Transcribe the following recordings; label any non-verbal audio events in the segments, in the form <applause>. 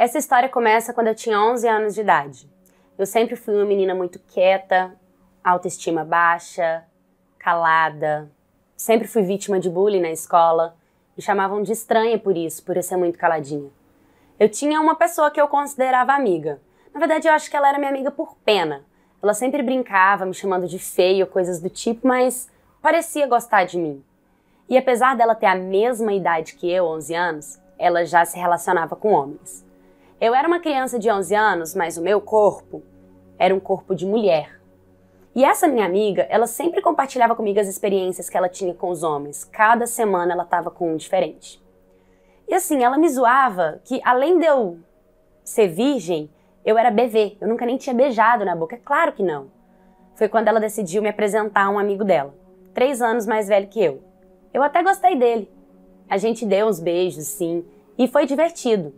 Essa história começa quando eu tinha 11 anos de idade. Eu sempre fui uma menina muito quieta, autoestima baixa, calada. Sempre fui vítima de bullying na escola. Me chamavam de estranha por isso, por eu ser muito caladinha. Eu tinha uma pessoa que eu considerava amiga. Na verdade, eu acho que ela era minha amiga por pena. Ela sempre brincava, me chamando de feio, coisas do tipo, mas parecia gostar de mim. E apesar dela ter a mesma idade que eu, 11 anos, ela já se relacionava com homens. Eu era uma criança de 11 anos, mas o meu corpo era um corpo de mulher. E essa minha amiga, ela sempre compartilhava comigo as experiências que ela tinha com os homens. Cada semana ela estava com um diferente. E assim, ela me zoava que além de eu ser virgem, eu era bebê. Eu nunca nem tinha beijado na boca. É claro que não. Foi quando ela decidiu me apresentar a um amigo dela, três anos mais velho que eu. Eu até gostei dele. A gente deu uns beijos, sim, e foi divertido.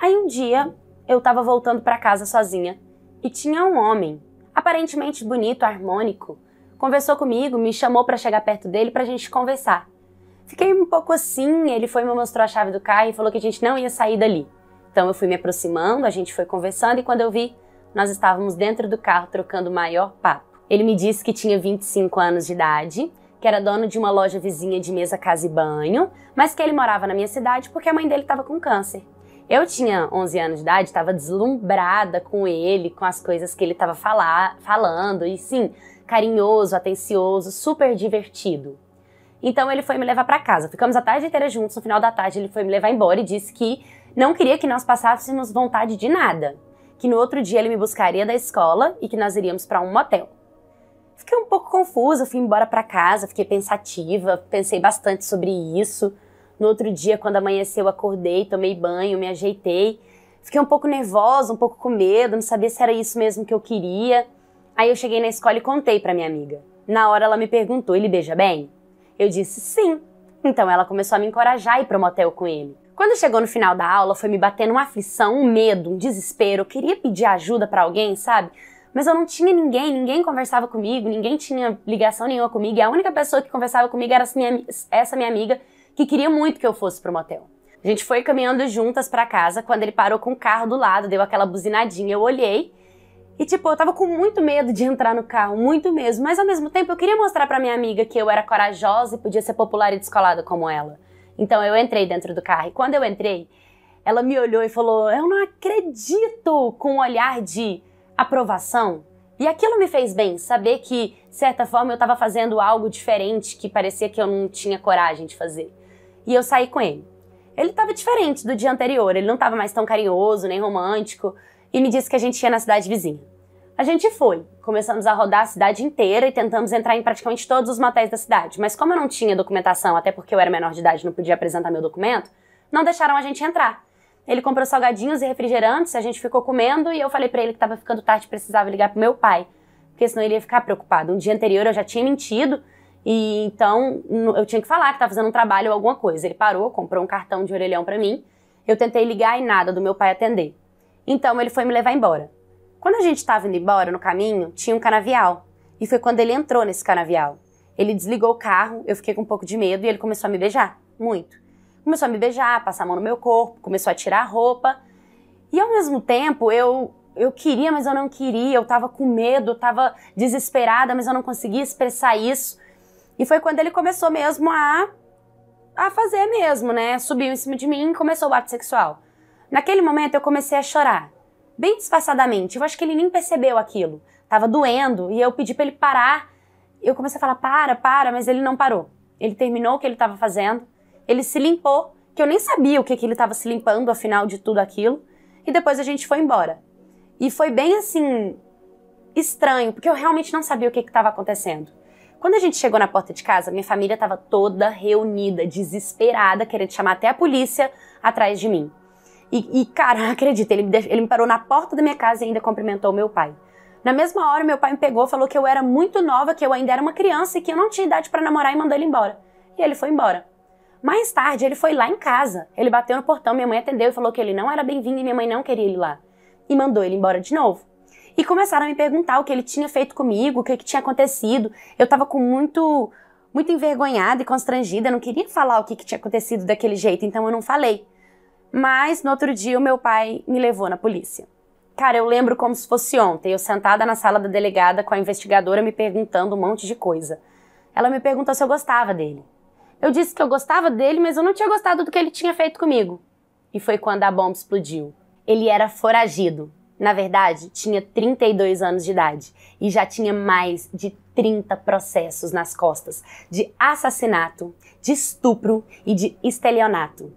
Aí um dia eu tava voltando para casa sozinha e tinha um homem, aparentemente bonito, harmônico, conversou comigo, me chamou para chegar perto dele pra gente conversar. Fiquei um pouco assim, ele foi me mostrou a chave do carro e falou que a gente não ia sair dali. Então eu fui me aproximando, a gente foi conversando e quando eu vi, nós estávamos dentro do carro trocando o maior papo. Ele me disse que tinha 25 anos de idade, que era dono de uma loja vizinha de mesa, casa e banho, mas que ele morava na minha cidade porque a mãe dele estava com câncer. Eu tinha 11 anos de idade, estava deslumbrada com ele, com as coisas que ele estava falando, e sim, carinhoso, atencioso, super divertido. Então ele foi me levar para casa. Ficamos a tarde inteira juntos. No final da tarde ele foi me levar embora e disse que não queria que nós passássemos vontade de nada, que no outro dia ele me buscaria da escola e que nós iríamos para um motel. Fiquei um pouco confusa, fui embora para casa, fiquei pensativa, pensei bastante sobre isso. No outro dia, quando amanheceu, acordei, tomei banho, me ajeitei. Fiquei um pouco nervosa, um pouco com medo, não sabia se era isso mesmo que eu queria. Aí eu cheguei na escola e contei para minha amiga. Na hora ela me perguntou: ele beija bem? Eu disse sim. Então ela começou a me encorajar e ir pro motel com ele. Quando chegou no final da aula, foi me batendo uma aflição, um medo, um desespero. Eu queria pedir ajuda para alguém, sabe? Mas eu não tinha ninguém, ninguém conversava comigo, ninguém tinha ligação nenhuma comigo. E a única pessoa que conversava comigo era essa minha, essa minha amiga que queria muito que eu fosse pro motel. A gente foi caminhando juntas para casa quando ele parou com o carro do lado, deu aquela buzinadinha. Eu olhei e, tipo, eu tava com muito medo de entrar no carro, muito mesmo. Mas ao mesmo tempo eu queria mostrar para minha amiga que eu era corajosa e podia ser popular e descolada como ela. Então eu entrei dentro do carro e quando eu entrei, ela me olhou e falou: Eu não acredito! com um olhar de aprovação. E aquilo me fez bem, saber que, de certa forma, eu estava fazendo algo diferente que parecia que eu não tinha coragem de fazer e eu saí com ele. Ele estava diferente do dia anterior, ele não estava mais tão carinhoso nem romântico e me disse que a gente ia na cidade vizinha. A gente foi, começamos a rodar a cidade inteira e tentamos entrar em praticamente todos os motéis da cidade, mas como eu não tinha documentação, até porque eu era menor de idade e não podia apresentar meu documento, não deixaram a gente entrar. Ele comprou salgadinhos e refrigerantes, a gente ficou comendo e eu falei para ele que estava ficando tarde e precisava ligar pro meu pai, porque senão ele ia ficar preocupado. Um dia anterior eu já tinha mentido e então eu tinha que falar que estava fazendo um trabalho ou alguma coisa. Ele parou, comprou um cartão de orelhão para mim. Eu tentei ligar e nada do meu pai atender. Então ele foi me levar embora. Quando a gente estava indo embora no caminho, tinha um canavial. E foi quando ele entrou nesse canavial. Ele desligou o carro, eu fiquei com um pouco de medo e ele começou a me beijar, muito. Começou a me beijar, passar a mão no meu corpo, começou a tirar a roupa. E ao mesmo tempo, eu eu queria, mas eu não queria, eu tava com medo, eu tava desesperada, mas eu não conseguia expressar isso. E foi quando ele começou mesmo a, a fazer mesmo, né? Subiu em cima de mim e começou o ato sexual. Naquele momento eu comecei a chorar, bem disfarçadamente. Eu acho que ele nem percebeu aquilo. Tava doendo e eu pedi para ele parar. Eu comecei a falar: "Para, para", mas ele não parou. Ele terminou o que ele estava fazendo, ele se limpou, que eu nem sabia o que, que ele estava se limpando afinal de tudo aquilo, e depois a gente foi embora. E foi bem assim estranho, porque eu realmente não sabia o que estava acontecendo. Quando a gente chegou na porta de casa, minha família estava toda reunida, desesperada, querendo chamar até a polícia atrás de mim. E, e cara, <laughs> acredita, ele me, deixou, ele me parou na porta da minha casa e ainda cumprimentou meu pai. Na mesma hora, meu pai me pegou, falou que eu era muito nova, que eu ainda era uma criança e que eu não tinha idade para namorar e mandou ele embora. E ele foi embora. Mais tarde, ele foi lá em casa. Ele bateu no portão, minha mãe atendeu e falou que ele não era bem-vindo e minha mãe não queria ele lá. E mandou ele embora de novo. E começaram a me perguntar o que ele tinha feito comigo, o que, que tinha acontecido. Eu estava com muito muito envergonhada e constrangida, eu não queria falar o que, que tinha acontecido daquele jeito, então eu não falei. Mas no outro dia o meu pai me levou na polícia. Cara, eu lembro como se fosse ontem, eu sentada na sala da delegada com a investigadora me perguntando um monte de coisa. Ela me perguntou se eu gostava dele. Eu disse que eu gostava dele, mas eu não tinha gostado do que ele tinha feito comigo. E foi quando a bomba explodiu. Ele era foragido. Na verdade, tinha 32 anos de idade e já tinha mais de 30 processos nas costas de assassinato, de estupro e de estelionato.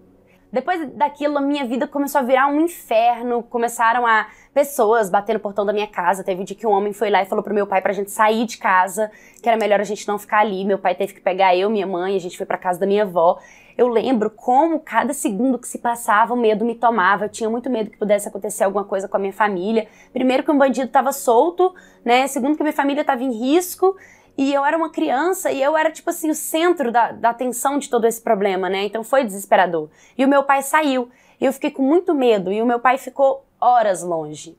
Depois daquilo, a minha vida começou a virar um inferno. Começaram a pessoas bater no portão da minha casa. Teve um dia que um homem foi lá e falou pro meu pai pra gente sair de casa, que era melhor a gente não ficar ali. Meu pai teve que pegar eu, minha mãe, a gente foi pra casa da minha avó. Eu lembro como cada segundo que se passava, o medo me tomava. Eu tinha muito medo que pudesse acontecer alguma coisa com a minha família. Primeiro que um bandido estava solto, né? Segundo que minha família estava em risco. E eu era uma criança e eu era, tipo assim, o centro da, da atenção de todo esse problema, né? Então foi desesperador. E o meu pai saiu. E eu fiquei com muito medo. E o meu pai ficou horas longe.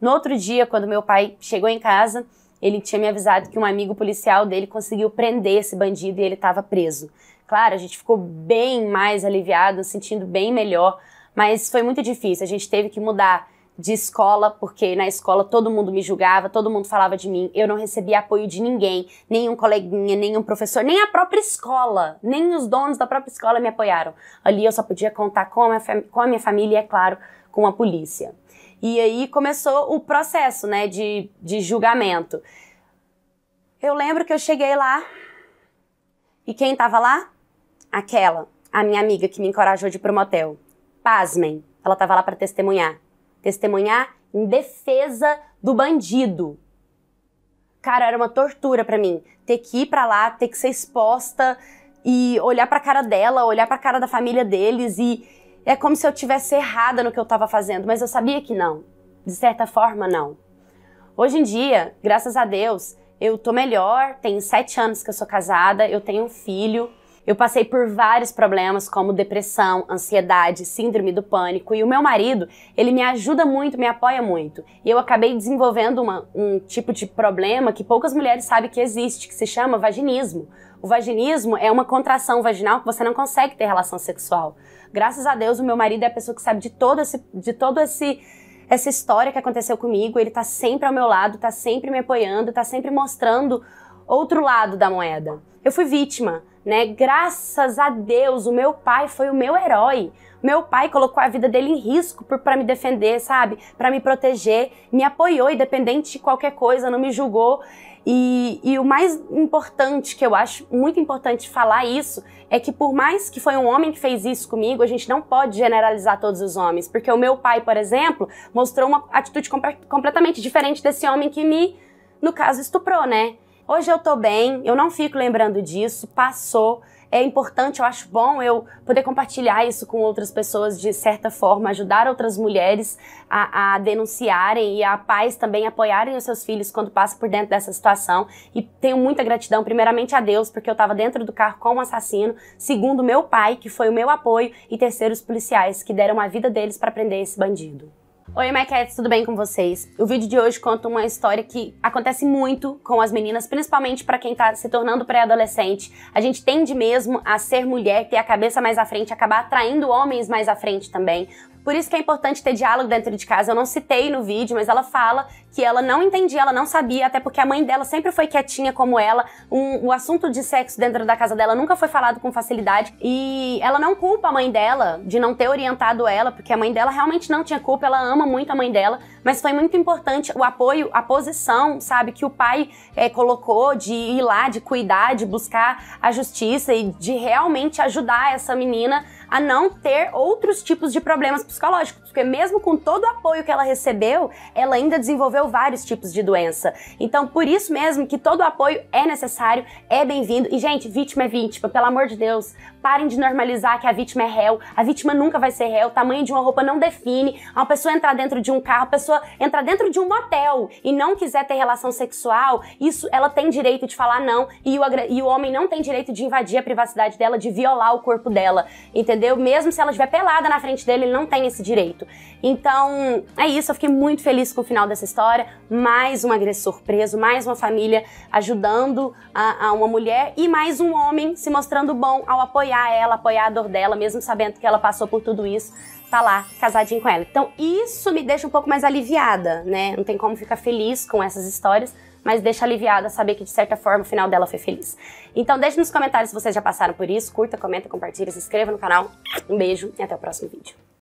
No outro dia, quando meu pai chegou em casa, ele tinha me avisado que um amigo policial dele conseguiu prender esse bandido e ele estava preso. Claro, a gente ficou bem mais aliviado, sentindo bem melhor, mas foi muito difícil. A gente teve que mudar de escola, porque na escola todo mundo me julgava, todo mundo falava de mim, eu não recebia apoio de ninguém, nenhum coleguinha, nenhum professor, nem a própria escola, nem os donos da própria escola me apoiaram. Ali eu só podia contar com a minha, com a minha família e, é claro, com a polícia. E aí começou o processo né, de, de julgamento. Eu lembro que eu cheguei lá e quem estava lá? Aquela, a minha amiga que me encorajou de ir pro motel. Pasmem, ela tava lá para testemunhar. Testemunhar em defesa do bandido. Cara, era uma tortura para mim ter que ir para lá, ter que ser exposta e olhar para a cara dela, olhar para a cara da família deles e é como se eu tivesse errada no que eu estava fazendo, mas eu sabia que não. De certa forma, não. Hoje em dia, graças a Deus, eu tô melhor. Tem sete anos que eu sou casada, eu tenho um filho. Eu passei por vários problemas como depressão, ansiedade, síndrome do pânico e o meu marido, ele me ajuda muito, me apoia muito. E eu acabei desenvolvendo uma, um tipo de problema que poucas mulheres sabem que existe, que se chama vaginismo. O vaginismo é uma contração vaginal que você não consegue ter relação sexual. Graças a Deus, o meu marido é a pessoa que sabe de todo esse, de todo esse essa história que aconteceu comigo, ele tá sempre ao meu lado, tá sempre me apoiando, tá sempre mostrando outro lado da moeda. Eu fui vítima né? Graças a Deus, o meu pai foi o meu herói. Meu pai colocou a vida dele em risco para me defender, sabe? Para me proteger, me apoiou independente de qualquer coisa, não me julgou. E, e, o mais importante, que eu acho muito importante falar isso, é que por mais que foi um homem que fez isso comigo, a gente não pode generalizar todos os homens. Porque o meu pai, por exemplo, mostrou uma atitude comp completamente diferente desse homem que me, no caso, estuprou, né? Hoje eu tô bem, eu não fico lembrando disso, passou. É importante, eu acho bom eu poder compartilhar isso com outras pessoas de certa forma, ajudar outras mulheres a, a denunciarem e a pais também apoiarem os seus filhos quando passam por dentro dessa situação. E tenho muita gratidão, primeiramente a Deus, porque eu estava dentro do carro com o um assassino, segundo meu pai, que foi o meu apoio, e terceiro os policiais, que deram a vida deles para prender esse bandido. Oi, MyCats, tudo bem com vocês? O vídeo de hoje conta uma história que acontece muito com as meninas, principalmente para quem está se tornando pré-adolescente. A gente tende mesmo a ser mulher, ter a cabeça mais à frente, acabar atraindo homens mais à frente também. Por isso que é importante ter diálogo dentro de casa. Eu não citei no vídeo, mas ela fala que ela não entendia, ela não sabia, até porque a mãe dela sempre foi quietinha como ela, um, o assunto de sexo dentro da casa dela nunca foi falado com facilidade e ela não culpa a mãe dela de não ter orientado ela, porque a mãe dela realmente não tinha culpa, ela ama muito a mãe dela, mas foi muito importante o apoio, a posição, sabe, que o pai é, colocou de ir lá, de cuidar, de buscar a justiça e de realmente ajudar essa menina a não ter outros tipos de problemas psicológicos porque mesmo com todo o apoio que ela recebeu, ela ainda desenvolveu vários tipos de doença. Então, por isso mesmo que todo o apoio é necessário, é bem-vindo. E, gente, vítima é vítima, pelo amor de Deus. Parem de normalizar que a vítima é réu. A vítima nunca vai ser réu. O tamanho de uma roupa não define. Uma pessoa entrar dentro de um carro, a pessoa entrar dentro de um motel e não quiser ter relação sexual, isso ela tem direito de falar não. E o, e o homem não tem direito de invadir a privacidade dela, de violar o corpo dela. Entendeu? Mesmo se ela estiver pelada na frente dele, ele não tem esse direito. Então, é isso. Eu fiquei muito feliz com o final dessa história. Mais um agressor preso, mais uma família ajudando a, a uma mulher e mais um homem se mostrando bom ao apoiar ela, apoiar a dor dela, mesmo sabendo que ela passou por tudo isso tá lá casadinho com ela. Então isso me deixa um pouco mais aliviada, né? Não tem como ficar feliz com essas histórias, mas deixa aliviada saber que de certa forma o final dela foi feliz. Então deixe nos comentários se vocês já passaram por isso, curta, comenta, compartilha, se inscreva no canal. Um beijo e até o próximo vídeo.